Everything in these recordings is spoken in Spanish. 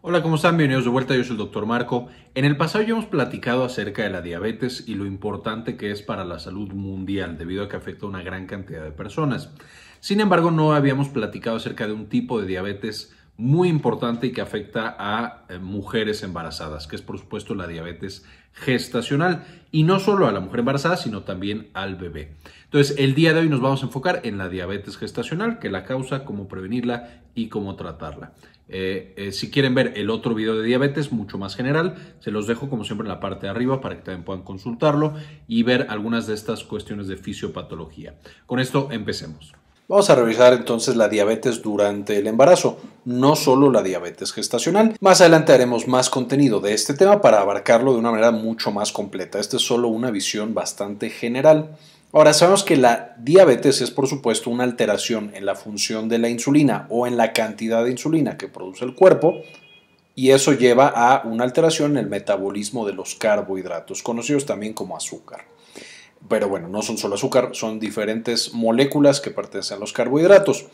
Hola, ¿cómo están? Bienvenidos de vuelta, yo soy el doctor Marco. En el pasado ya hemos platicado acerca de la diabetes y lo importante que es para la salud mundial, debido a que afecta a una gran cantidad de personas. Sin embargo, no habíamos platicado acerca de un tipo de diabetes muy importante y que afecta a eh, mujeres embarazadas, que es por supuesto la diabetes gestacional y no solo a la mujer embarazada, sino también al bebé. Entonces, el día de hoy nos vamos a enfocar en la diabetes gestacional, que la causa, cómo prevenirla y cómo tratarla. Eh, eh, si quieren ver el otro video de diabetes, mucho más general, se los dejo como siempre en la parte de arriba para que también puedan consultarlo y ver algunas de estas cuestiones de fisiopatología. Con esto empecemos. Vamos a revisar entonces la diabetes durante el embarazo, no solo la diabetes gestacional. Más adelante haremos más contenido de este tema para abarcarlo de una manera mucho más completa. Esta es solo una visión bastante general. Ahora sabemos que la diabetes es por supuesto una alteración en la función de la insulina o en la cantidad de insulina que produce el cuerpo y eso lleva a una alteración en el metabolismo de los carbohidratos, conocidos también como azúcar. Pero bueno, no son solo azúcar, son diferentes moléculas que pertenecen a los carbohidratos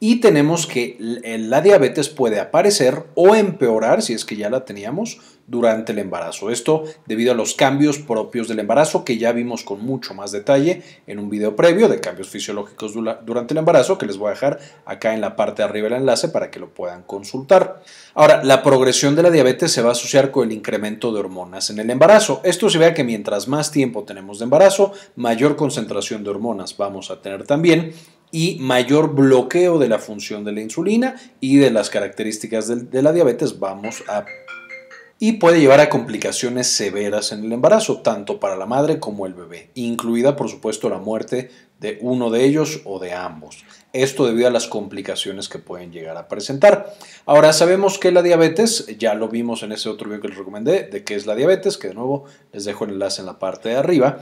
y tenemos que eh, la diabetes puede aparecer o empeorar, si es que ya la teníamos, durante el embarazo. Esto debido a los cambios propios del embarazo que ya vimos con mucho más detalle en un video previo de cambios fisiológicos durante el embarazo que les voy a dejar acá en la parte de arriba del enlace para que lo puedan consultar. Ahora, la progresión de la diabetes se va a asociar con el incremento de hormonas en el embarazo. Esto se vea que mientras más tiempo tenemos de embarazo, mayor concentración de hormonas vamos a tener también y mayor bloqueo de la función de la insulina y de las características de la diabetes vamos a y puede llevar a complicaciones severas en el embarazo, tanto para la madre como el bebé, incluida por supuesto la muerte de uno de ellos o de ambos. Esto debido a las complicaciones que pueden llegar a presentar. Ahora sabemos que la diabetes, ya lo vimos en ese otro video que les recomendé, de qué es la diabetes, que de nuevo les dejo el enlace en la parte de arriba.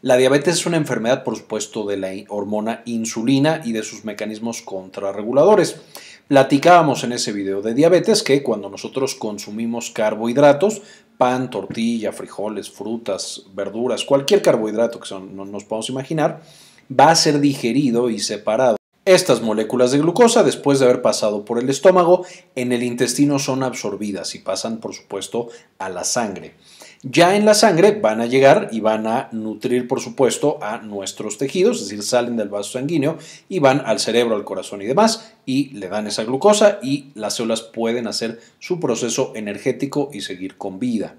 La diabetes es una enfermedad, por supuesto, de la hormona insulina y de sus mecanismos contrarreguladores. Platicábamos en ese video de diabetes que cuando nosotros consumimos carbohidratos, pan, tortilla, frijoles, frutas, verduras, cualquier carbohidrato que nos podamos imaginar, va a ser digerido y separado. Estas moléculas de glucosa, después de haber pasado por el estómago, en el intestino son absorbidas y pasan, por supuesto, a la sangre ya en la sangre van a llegar y van a nutrir, por supuesto, a nuestros tejidos, es decir, salen del vaso sanguíneo y van al cerebro, al corazón y demás, y le dan esa glucosa y las células pueden hacer su proceso energético y seguir con vida.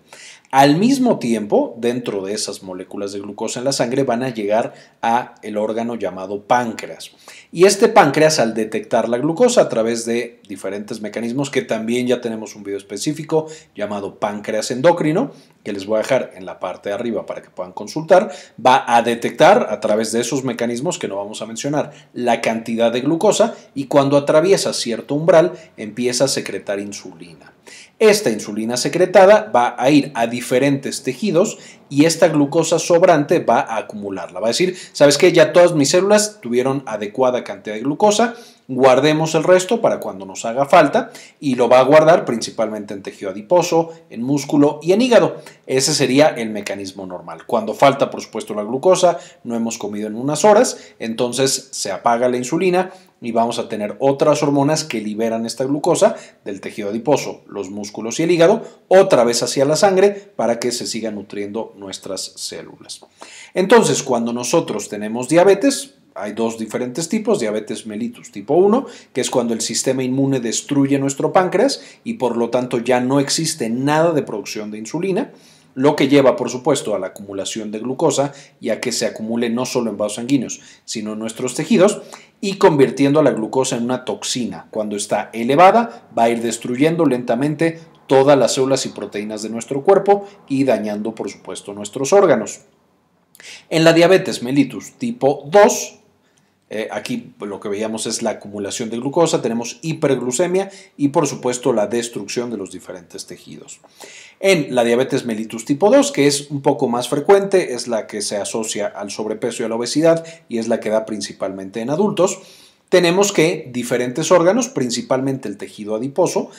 Al mismo tiempo, dentro de esas moléculas de glucosa en la sangre van a llegar a el órgano llamado páncreas. Y este páncreas, al detectar la glucosa a través de diferentes mecanismos que también ya tenemos un video específico llamado páncreas endocrino, que les voy a dejar en la parte de arriba para que puedan consultar, va a detectar a través de esos mecanismos que no vamos a mencionar la cantidad de glucosa y cuando atraviesa cierto umbral empieza a secretar insulina. Esta insulina secretada va a ir a diferentes tejidos y esta glucosa sobrante va a acumularla. Va a decir, ¿sabes qué? Ya todas mis células tuvieron adecuada cantidad de glucosa, Guardemos el resto para cuando nos haga falta y lo va a guardar principalmente en tejido adiposo, en músculo y en hígado. Ese sería el mecanismo normal. Cuando falta, por supuesto, la glucosa, no hemos comido en unas horas, entonces se apaga la insulina y vamos a tener otras hormonas que liberan esta glucosa del tejido adiposo, los músculos y el hígado, otra vez hacia la sangre para que se sigan nutriendo nuestras células. Entonces, cuando nosotros tenemos diabetes, hay dos diferentes tipos, diabetes mellitus tipo 1, que es cuando el sistema inmune destruye nuestro páncreas y por lo tanto ya no existe nada de producción de insulina, lo que lleva por supuesto a la acumulación de glucosa y a que se acumule no solo en vasos sanguíneos, sino en nuestros tejidos y convirtiendo a la glucosa en una toxina. Cuando está elevada va a ir destruyendo lentamente todas las células y proteínas de nuestro cuerpo y dañando por supuesto nuestros órganos. En la diabetes mellitus tipo 2 eh, aquí lo que veíamos es la acumulación de glucosa, tenemos hiperglucemia y por supuesto la destrucción de los diferentes tejidos. En la diabetes mellitus tipo 2, que es un poco más frecuente, es la que se asocia al sobrepeso y a la obesidad y es la que da principalmente en adultos, tenemos que diferentes órganos, principalmente el tejido adiposo,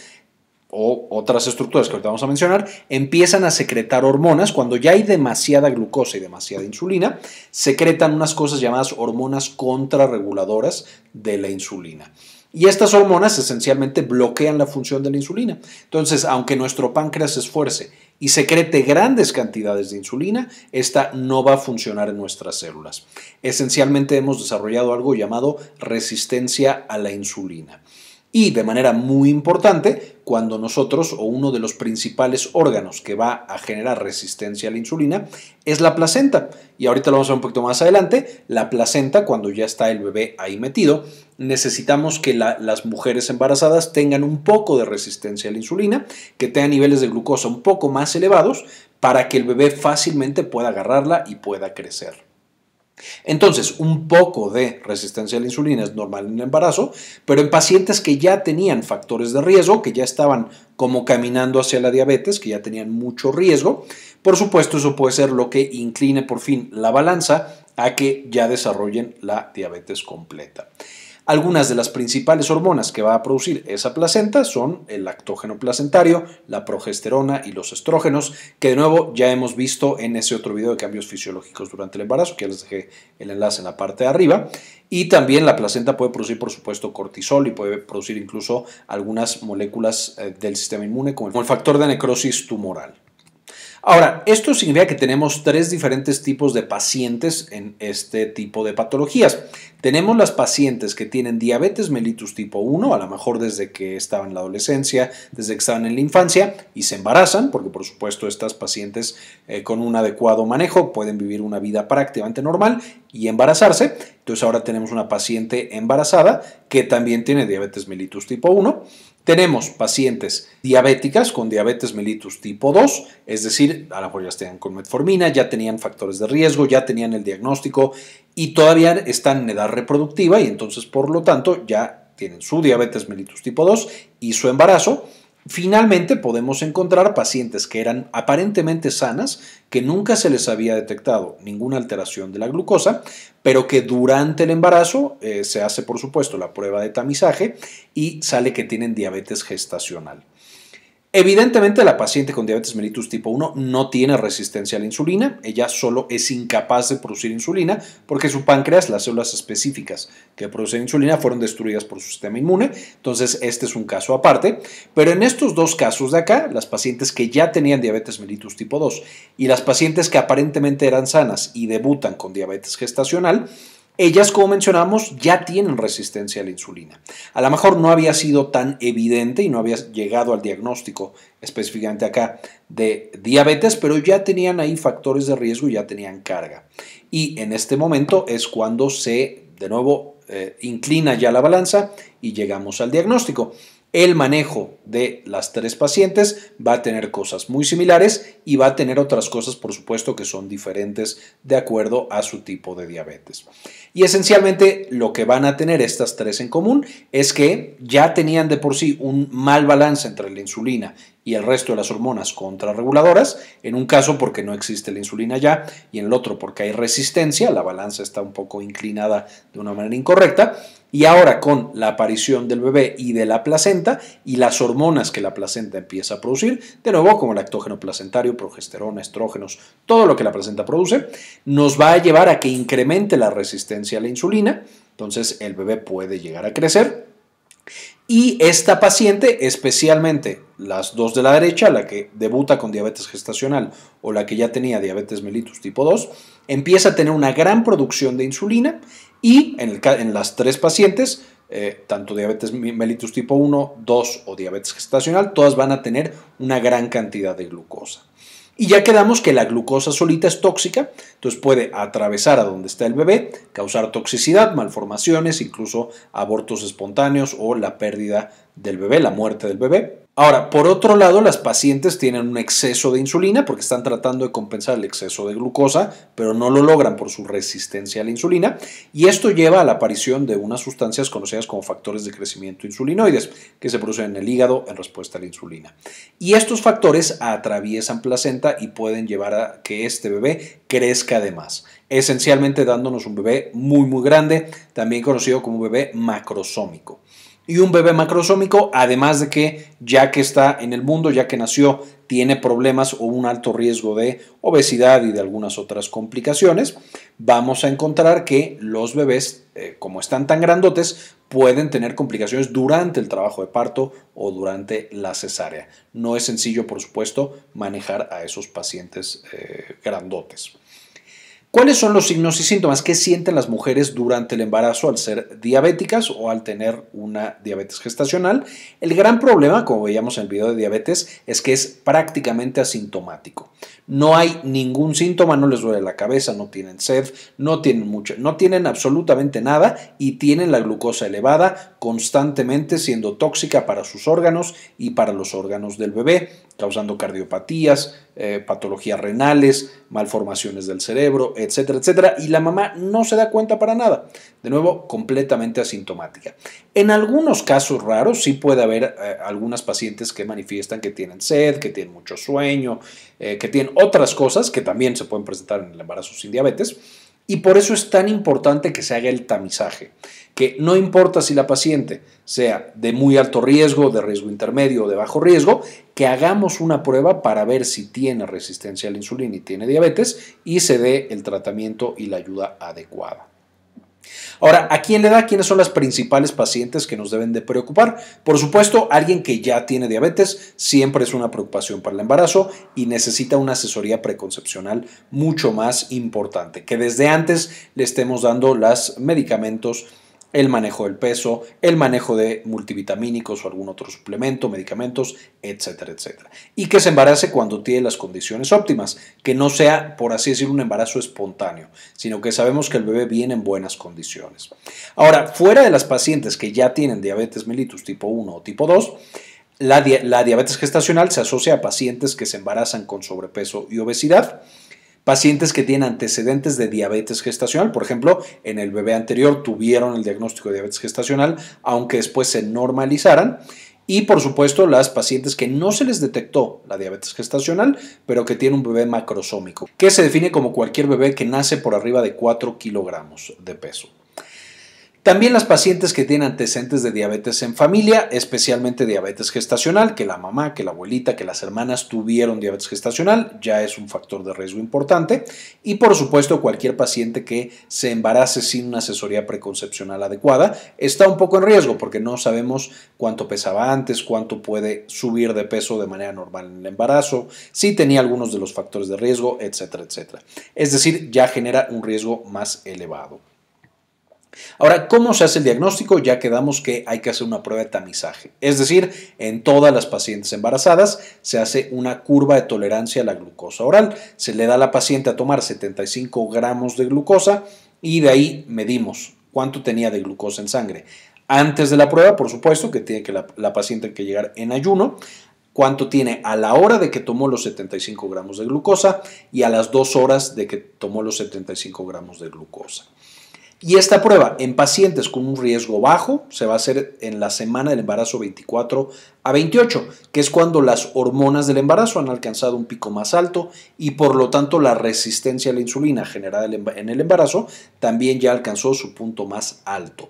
o otras estructuras que ahorita vamos a mencionar, empiezan a secretar hormonas. Cuando ya hay demasiada glucosa y demasiada insulina, secretan unas cosas llamadas hormonas contrarreguladoras de la insulina. Y estas hormonas esencialmente bloquean la función de la insulina. Entonces, aunque nuestro páncreas esfuerce y secrete grandes cantidades de insulina, esta no va a funcionar en nuestras células. Esencialmente hemos desarrollado algo llamado resistencia a la insulina. Y de manera muy importante, cuando nosotros o uno de los principales órganos que va a generar resistencia a la insulina es la placenta. Y ahorita lo vamos a ver un poquito más adelante. La placenta, cuando ya está el bebé ahí metido, necesitamos que las mujeres embarazadas tengan un poco de resistencia a la insulina, que tengan niveles de glucosa un poco más elevados para que el bebé fácilmente pueda agarrarla y pueda crecer. Entonces, un poco de resistencia a la insulina es normal en el embarazo, pero en pacientes que ya tenían factores de riesgo, que ya estaban como caminando hacia la diabetes, que ya tenían mucho riesgo, por supuesto eso puede ser lo que incline por fin la balanza a que ya desarrollen la diabetes completa. Algunas de las principales hormonas que va a producir esa placenta son el lactógeno placentario, la progesterona y los estrógenos, que de nuevo ya hemos visto en ese otro video de cambios fisiológicos durante el embarazo, que les dejé el enlace en la parte de arriba. Y también la placenta puede producir, por supuesto, cortisol y puede producir incluso algunas moléculas eh, del sistema inmune, como el factor de necrosis tumoral. Ahora, esto significa que tenemos tres diferentes tipos de pacientes en este tipo de patologías. Tenemos las pacientes que tienen diabetes mellitus tipo 1, a lo mejor desde que estaban en la adolescencia, desde que estaban en la infancia y se embarazan, porque por supuesto estas pacientes eh, con un adecuado manejo pueden vivir una vida prácticamente normal y embarazarse. Entonces ahora tenemos una paciente embarazada que también tiene diabetes mellitus tipo 1 tenemos pacientes diabéticas con diabetes mellitus tipo 2, es decir, a lo mejor ya estaban con metformina, ya tenían factores de riesgo, ya tenían el diagnóstico y todavía están en edad reproductiva y entonces, por lo tanto, ya tienen su diabetes mellitus tipo 2 y su embarazo Finalmente podemos encontrar pacientes que eran aparentemente sanas, que nunca se les había detectado ninguna alteración de la glucosa, pero que durante el embarazo eh, se hace por supuesto la prueba de tamizaje y sale que tienen diabetes gestacional. Evidentemente, la paciente con diabetes mellitus tipo 1 no tiene resistencia a la insulina, ella solo es incapaz de producir insulina porque su páncreas, las células específicas que producen insulina, fueron destruidas por su sistema inmune. Entonces, este es un caso aparte. Pero en estos dos casos de acá, las pacientes que ya tenían diabetes mellitus tipo 2 y las pacientes que aparentemente eran sanas y debutan con diabetes gestacional, ellas, como mencionamos, ya tienen resistencia a la insulina. A lo mejor no había sido tan evidente y no había llegado al diagnóstico específicamente acá de diabetes, pero ya tenían ahí factores de riesgo y ya tenían carga. Y en este momento es cuando se, de nuevo, eh, inclina ya la balanza y llegamos al diagnóstico. El manejo de las tres pacientes va a tener cosas muy similares y va a tener otras cosas, por supuesto, que son diferentes de acuerdo a su tipo de diabetes. Y esencialmente lo que van a tener estas tres en común es que ya tenían de por sí un mal balance entre la insulina y el resto de las hormonas contrarreguladoras, en un caso porque no existe la insulina ya y en el otro porque hay resistencia, la balanza está un poco inclinada de una manera incorrecta y ahora con la aparición del bebé y de la placenta y las hormonas que la placenta empieza a producir, de nuevo como el lactógeno placentario, progesterona, estrógenos, todo lo que la placenta produce, nos va a llevar a que incremente la resistencia a la insulina, entonces el bebé puede llegar a crecer. Y esta paciente, especialmente las dos de la derecha, la que debuta con diabetes gestacional o la que ya tenía diabetes mellitus tipo 2, empieza a tener una gran producción de insulina y en, las tres pacientes, eh, tanto diabetes mellitus tipo 1, 2 o diabetes gestacional, todas van a tener una gran cantidad de glucosa. Y ya quedamos que la glucosa solita es tóxica, entonces puede atravesar a donde está el bebé, causar toxicidad, malformaciones, incluso abortos espontáneos o la pérdida del bebé, la muerte del bebé. Ahora, por otro lado, las pacientes tienen un exceso de insulina porque están tratando de compensar el exceso de glucosa, pero no lo logran por su resistencia a la insulina y esto lleva a la aparición de unas sustancias conocidas como factores de crecimiento insulinoides que se producen en el hígado en respuesta a la insulina. Y estos factores atraviesan placenta y pueden llevar a que este bebé crezca además, esencialmente dándonos un bebé muy muy grande, también conocido como un bebé macrosómico y un bebé macrosómico, además de que ya que está en el mundo, ya que nació, tiene problemas o un alto riesgo de obesidad y de algunas otras complicaciones, vamos a encontrar que los bebés, eh, como están tan grandotes, pueden tener complicaciones durante el trabajo de parto o durante la cesárea. No es sencillo, por supuesto, manejar a esos pacientes eh, grandotes. ¿Cuáles son los signos y síntomas que sienten las mujeres durante el embarazo al ser diabéticas o al tener una diabetes gestacional? El gran problema, como veíamos en el video de diabetes, es que es prácticamente asintomático. No hay ningún síntoma, no les duele la cabeza, no tienen sed, no tienen mucho, no tienen absolutamente nada y tienen la glucosa elevada constantemente siendo tóxica para sus órganos y para los órganos del bebé causando cardiopatías, eh, patologías renales, malformaciones del cerebro, etcétera, etcétera. Y la mamá no se da cuenta para nada. De nuevo, completamente asintomática. En algunos casos raros sí puede haber eh, algunas pacientes que manifiestan que tienen sed, que tienen mucho sueño, eh, que tienen otras cosas que también se pueden presentar en el embarazo sin diabetes y por eso es tan importante que se haga el tamizaje, que no importa si la paciente sea de muy alto riesgo, de riesgo intermedio o de bajo riesgo, que hagamos una prueba para ver si tiene resistencia a la insulina y tiene diabetes y se dé el tratamiento y la ayuda adecuada. Ahora, ¿a quién le da? ¿Quiénes son las principales pacientes que nos deben de preocupar? Por supuesto, alguien que ya tiene diabetes siempre es una preocupación para el embarazo y necesita una asesoría preconcepcional mucho más importante, que desde antes le estemos dando los medicamentos el manejo del peso, el manejo de multivitamínicos o algún otro suplemento, medicamentos, etcétera, etcétera. Y que se embarace cuando tiene las condiciones óptimas, que no sea, por así decir, un embarazo espontáneo, sino que sabemos que el bebé viene en buenas condiciones. Ahora, fuera de las pacientes que ya tienen diabetes mellitus tipo 1 o tipo 2, la diabetes gestacional se asocia a pacientes que se embarazan con sobrepeso y obesidad Pacientes que tienen antecedentes de diabetes gestacional, por ejemplo, en el bebé anterior tuvieron el diagnóstico de diabetes gestacional, aunque después se normalizaran. Y por supuesto, las pacientes que no se les detectó la diabetes gestacional, pero que tienen un bebé macrosómico, que se define como cualquier bebé que nace por arriba de 4 kilogramos de peso. También las pacientes que tienen antecedentes de diabetes en familia, especialmente diabetes gestacional, que la mamá, que la abuelita, que las hermanas tuvieron diabetes gestacional, ya es un factor de riesgo importante. Y por supuesto cualquier paciente que se embarace sin una asesoría preconcepcional adecuada está un poco en riesgo porque no sabemos cuánto pesaba antes, cuánto puede subir de peso de manera normal en el embarazo, si tenía algunos de los factores de riesgo, etcétera, etcétera. Es decir, ya genera un riesgo más elevado. Ahora, ¿cómo se hace el diagnóstico? Ya quedamos que hay que hacer una prueba de tamizaje. Es decir, en todas las pacientes embarazadas se hace una curva de tolerancia a la glucosa oral. Se le da a la paciente a tomar 75 gramos de glucosa y de ahí medimos cuánto tenía de glucosa en sangre. Antes de la prueba, por supuesto, que tiene que la, paciente paciente que llegar en ayuno cuánto tiene a la hora de que tomó los 75 gramos de glucosa y a las dos horas de que tomó los 75 gramos de glucosa. Y esta prueba en pacientes con un riesgo bajo se va a hacer en la semana del embarazo 24 a 28, que es cuando las hormonas del embarazo han alcanzado un pico más alto y por lo tanto la resistencia a la insulina generada en el embarazo también ya alcanzó su punto más alto.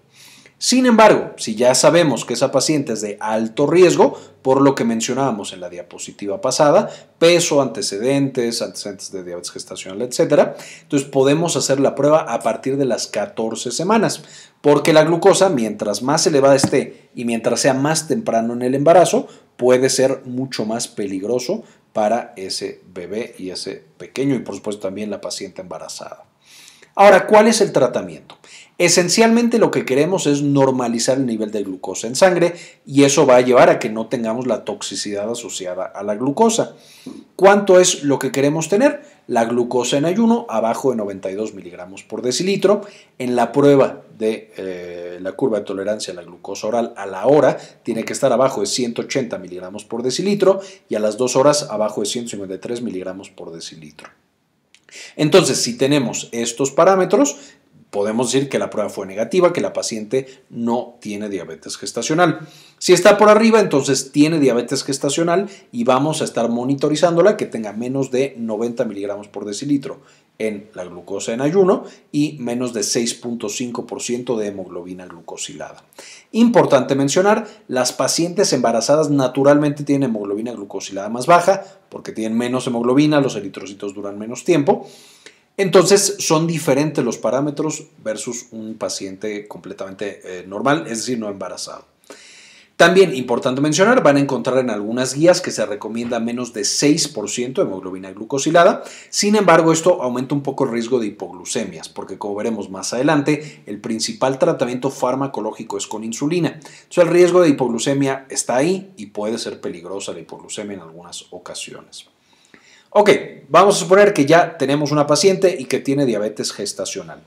Sin embargo, si ya sabemos que esa paciente es de alto riesgo, por lo que mencionábamos en la diapositiva pasada, peso, antecedentes, antecedentes de diabetes gestacional, etcétera, entonces podemos hacer la prueba a partir de las 14 semanas, porque la glucosa, mientras más elevada esté y mientras sea más temprano en el embarazo, puede ser mucho más peligroso para ese bebé y ese pequeño y por supuesto también la paciente embarazada. Ahora, ¿cuál es el tratamiento? Esencialmente lo que queremos es normalizar el nivel de glucosa en sangre y eso va a llevar a que no tengamos la toxicidad asociada a la glucosa. ¿Cuánto es lo que queremos tener? La glucosa en ayuno abajo de 92 miligramos por decilitro. En la prueba de eh, la curva de tolerancia a la glucosa oral a la hora tiene que estar abajo de 180 miligramos por decilitro y a las dos horas abajo de 153 miligramos por decilitro. Entonces, si tenemos estos parámetros, podemos decir que la prueba fue negativa, que la paciente no tiene diabetes gestacional. Si está por arriba, entonces tiene diabetes gestacional y vamos a estar monitorizándola que tenga menos de 90 miligramos por decilitro en la glucosa en ayuno y menos de 6.5% de hemoglobina glucosilada. Importante mencionar, las pacientes embarazadas naturalmente tienen hemoglobina glucosilada más baja porque tienen menos hemoglobina, los eritrocitos duran menos tiempo entonces son diferentes los parámetros versus un paciente completamente eh, normal, es decir, no embarazado. También importante mencionar, van a encontrar en algunas guías que se recomienda menos de 6% de hemoglobina glucosilada. Sin embargo, esto aumenta un poco el riesgo de hipoglucemias, porque como veremos más adelante, el principal tratamiento farmacológico es con insulina. Entonces, el riesgo de hipoglucemia está ahí y puede ser peligrosa la hipoglucemia en algunas ocasiones. Ok, vamos a suponer que ya tenemos una paciente y que tiene diabetes gestacional.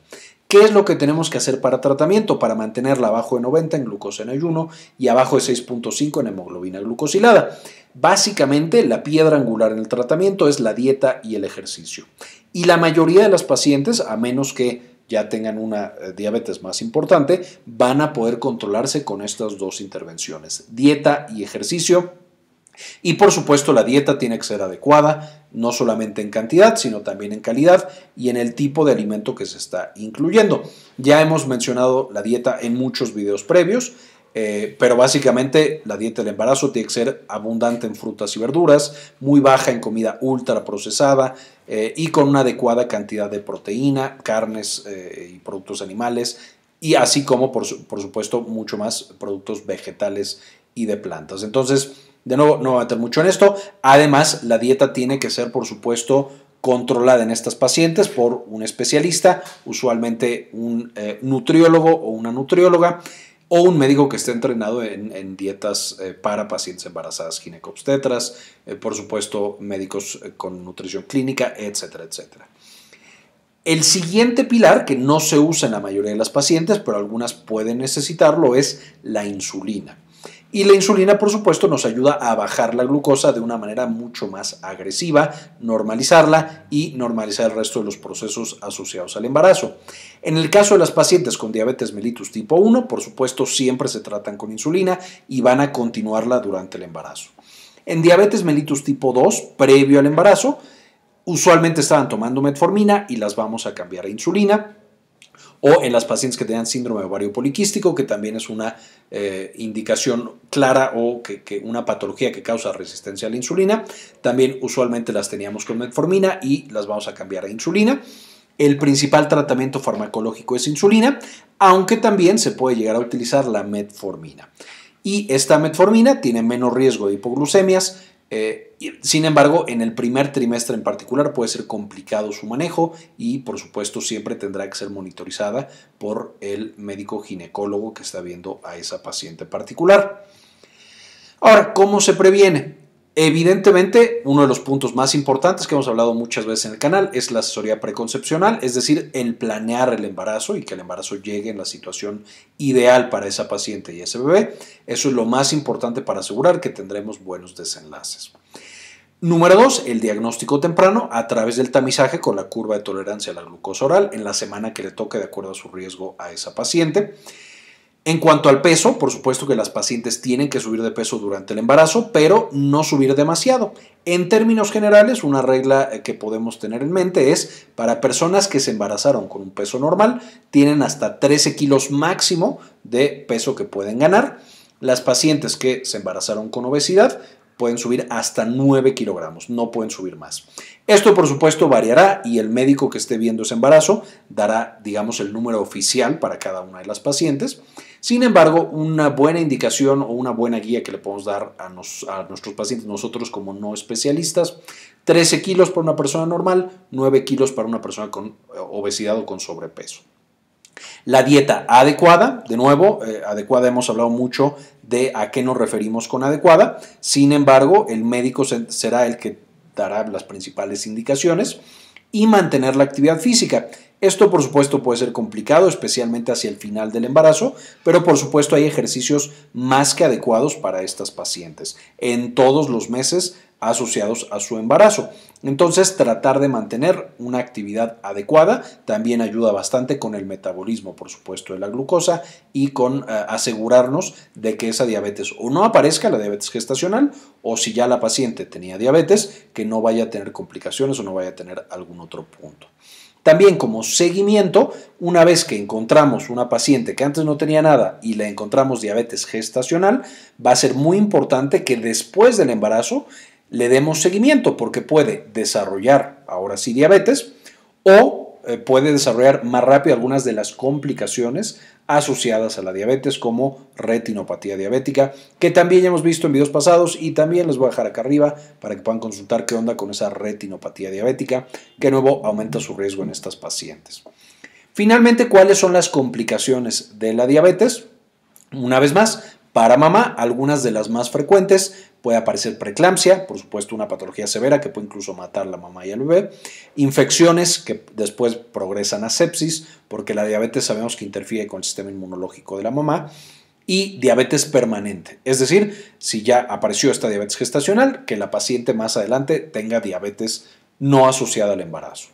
¿Qué es lo que tenemos que hacer para tratamiento? Para mantenerla abajo de 90 en glucosa en ayuno y abajo de 6.5 en hemoglobina glucosilada. Básicamente, la piedra angular en el tratamiento es la dieta y el ejercicio. Y la mayoría de las pacientes, a menos que ya tengan una eh, diabetes más importante, van a poder controlarse con estas dos intervenciones, dieta y ejercicio y por supuesto la dieta tiene que ser adecuada, no solamente en cantidad, sino también en calidad y en el tipo de alimento que se está incluyendo. Ya hemos mencionado la dieta en muchos videos previos, eh, pero básicamente la dieta del embarazo tiene que ser abundante en frutas y verduras, muy baja en comida ultra procesada eh, y con una adecuada cantidad de proteína, carnes eh, y productos animales y así como por, por supuesto mucho más productos vegetales y de plantas. Entonces, de nuevo, no voy a meter mucho en esto. Además, la dieta tiene que ser, por supuesto, controlada en estas pacientes por un especialista, usualmente un eh, nutriólogo o una nutrióloga o un médico que esté entrenado en, dietas eh, para pacientes embarazadas, ginecobstetras, eh, por supuesto, médicos con nutrición clínica, etcétera, etcétera. El siguiente pilar, que no se usa en la mayoría de las pacientes, pero algunas pueden necesitarlo, es la insulina. Y la insulina, por supuesto, nos ayuda a bajar la glucosa de una manera mucho más agresiva, normalizarla y normalizar el resto de los procesos asociados al embarazo. En el caso de las pacientes con diabetes mellitus tipo 1, por supuesto, siempre se tratan con insulina y van a continuarla durante el embarazo. En diabetes mellitus tipo 2, previo al embarazo, usualmente estaban tomando metformina y las vamos a cambiar a insulina o en las pacientes que tengan síndrome de ovario poliquístico, que también es una eh, indicación clara o que, una patología que causa resistencia a la insulina. También usualmente las teníamos con metformina y las vamos a cambiar a insulina. El principal tratamiento farmacológico es insulina, aunque también se puede llegar a utilizar la metformina. Y esta metformina tiene menos riesgo de hipoglucemias, eh, sin embargo, en el primer trimestre en particular puede ser complicado su manejo y por supuesto siempre tendrá que ser monitorizada por el médico ginecólogo que está viendo a esa paciente particular. Ahora, ¿cómo se previene? Evidentemente, uno de los puntos más importantes que hemos hablado muchas veces en el canal es la asesoría preconcepcional, es decir, el planear el embarazo y que el embarazo llegue en la situación ideal para esa paciente y ese bebé. Eso es lo más importante para asegurar que tendremos buenos desenlaces. Número dos, el diagnóstico temprano a través del tamizaje con la curva de tolerancia a la glucosa oral en la semana que le toque de acuerdo a su riesgo a esa paciente. En cuanto al peso, por supuesto que las pacientes tienen que subir de peso durante el embarazo, pero no subir demasiado. En términos generales, una regla eh, que podemos tener en mente es para personas que se embarazaron con un peso normal, tienen hasta 13 kilos máximo de peso que pueden ganar. Las pacientes que se embarazaron con obesidad pueden subir hasta 9 kilogramos, no pueden subir más. Esto, por supuesto, variará y el médico que esté viendo ese embarazo dará, digamos, el número oficial para cada una de las pacientes. Sin embargo, una buena indicación o una buena guía que le podemos dar a, nuestros pacientes, nosotros como no especialistas, 13 kilos para una persona normal, 9 kilos para una persona con eh, obesidad o con sobrepeso. La dieta adecuada, de nuevo, eh, adecuada hemos hablado mucho de a qué nos referimos con adecuada, sin embargo, el médico será el que dará las principales indicaciones y mantener la actividad física. Esto por supuesto puede ser complicado, especialmente hacia el final del embarazo, pero por supuesto hay ejercicios más que adecuados para estas pacientes en todos los meses asociados a su embarazo. Entonces, tratar de mantener una actividad adecuada también ayuda bastante con el metabolismo, por supuesto, de la glucosa y con eh, asegurarnos de que esa diabetes o no aparezca la diabetes gestacional o si ya la paciente tenía diabetes, que no vaya a tener complicaciones o no vaya a tener algún otro punto. También como seguimiento, una vez que encontramos una paciente que antes no tenía nada y le encontramos diabetes gestacional, va a ser muy importante que después del embarazo le demos seguimiento porque puede desarrollar ahora sí diabetes o eh, puede desarrollar más rápido algunas de las complicaciones asociadas a la diabetes como retinopatía diabética, que también ya hemos visto en videos pasados y también les voy a dejar acá arriba para que puedan consultar qué onda con esa retinopatía diabética, que de nuevo aumenta su riesgo en estas pacientes. Finalmente, ¿cuáles son las complicaciones de la diabetes? Una vez más, para mamá, algunas de las más frecuentes, Puede aparecer preeclampsia, por supuesto una patología severa que puede incluso matar a la mamá y al bebé. Infecciones que después progresan a sepsis, porque la diabetes sabemos que interfiere con el sistema inmunológico de la mamá y diabetes permanente. Es decir, si ya apareció esta diabetes gestacional, que la paciente más adelante tenga diabetes no asociada al embarazo.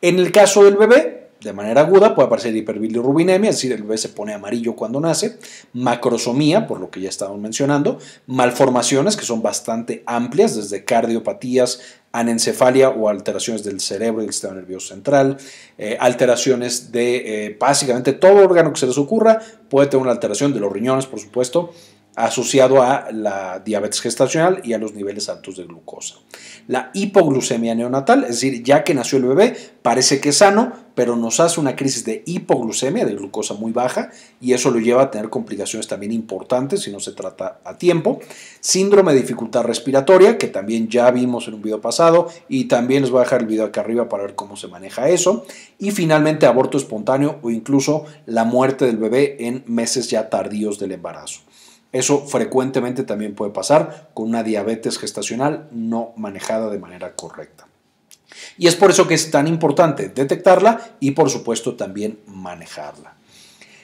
En el caso del bebé, de manera aguda, puede aparecer hiperbilirrubinemia, es decir, el bebé se pone amarillo cuando nace, macrosomía, por lo que ya estábamos mencionando, malformaciones que son bastante amplias, desde cardiopatías, anencefalia o alteraciones del cerebro y del sistema nervioso central, eh, alteraciones de eh, básicamente todo órgano que se les ocurra, puede tener una alteración de los riñones, por supuesto, asociado a la diabetes gestacional y a los niveles altos de glucosa. La hipoglucemia neonatal, es decir, ya que nació el bebé, parece que es sano, pero nos hace una crisis de hipoglucemia, de glucosa muy baja, y eso lo lleva a tener complicaciones también importantes si no se trata a tiempo. Síndrome de dificultad respiratoria, que también ya vimos en un video pasado, y también les voy a dejar el video acá arriba para ver cómo se maneja eso. Y finalmente, aborto espontáneo o incluso la muerte del bebé en meses ya tardíos del embarazo. Eso frecuentemente también puede pasar con una diabetes gestacional no manejada de manera correcta. Y es por eso que es tan importante detectarla y por supuesto también manejarla.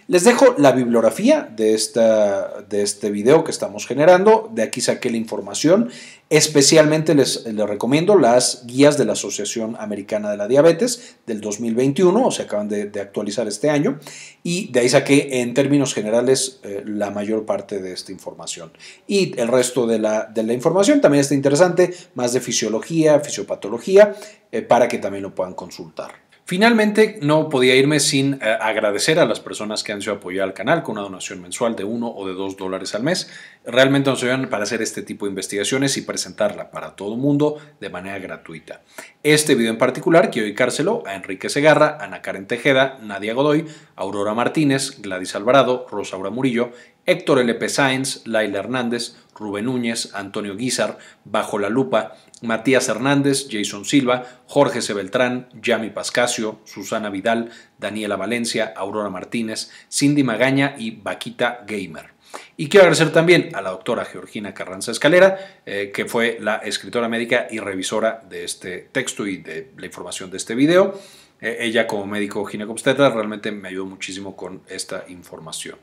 Les dejo la bibliografía de, esta, de este video que estamos generando. De aquí saqué la información. Especialmente les, recomiendo las guías de la Asociación Americana de la Diabetes del 2021, o se acaban de, actualizar este año, y de ahí saqué en términos generales eh, la mayor parte de esta información. Y el resto de la, información también está interesante, más de fisiología, fisiopatología, eh, para que también lo puedan consultar. Finalmente, no podía irme sin eh, agradecer a las personas que han sido apoyadas al canal con una donación mensual de 1 o de 2 dólares al mes. Realmente nos ayudan para hacer este tipo de investigaciones y presentarla para todo el mundo de manera gratuita. Este video en particular quiero dedicárselo a Enrique Segarra, Ana Karen Tejeda, Nadia Godoy, Aurora Martínez, Gladys Alvarado, Rosaura Murillo Héctor L.P. Sáenz, Laila Hernández, Rubén Núñez, Antonio Guizar, Bajo la Lupa, Matías Hernández, Jason Silva, Jorge C. Beltrán, Yami Pascasio, Susana Vidal, Daniela Valencia, Aurora Martínez, Cindy Magaña y Baquita Gamer. Y quiero agradecer también a la doctora Georgina Carranza Escalera, eh, que fue la escritora médica y revisora de este texto y de la información de este video. Eh, ella como médico ginecobstetra realmente me ayudó muchísimo con esta información.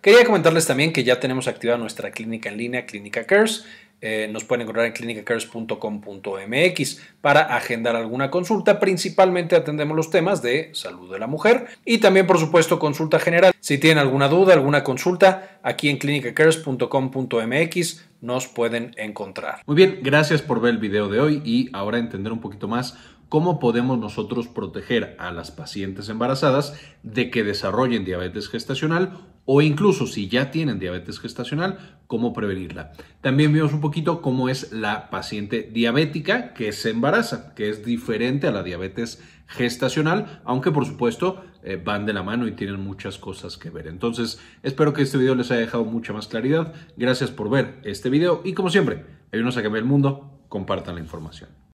Quería comentarles también que ya tenemos activada nuestra clínica en línea, Clínica Cares. Eh, nos pueden encontrar en clinicacares.com.mx para agendar alguna consulta. Principalmente atendemos los temas de salud de la mujer y también, por supuesto, consulta general. Si tienen alguna duda, alguna consulta, aquí en clinicacares.com.mx nos pueden encontrar. Muy bien, gracias por ver el video de hoy y ahora entender un poquito más cómo podemos nosotros proteger a las pacientes embarazadas de que desarrollen diabetes gestacional o incluso si ya tienen diabetes gestacional, cómo prevenirla. También vimos un poquito cómo es la paciente diabética que se embaraza, que es diferente a la diabetes gestacional, aunque por supuesto eh, van de la mano y tienen muchas cosas que ver. Entonces, espero que este video les haya dejado mucha más claridad. Gracias por ver este video y como siempre, ayúdenos a cambiar el mundo, compartan la información.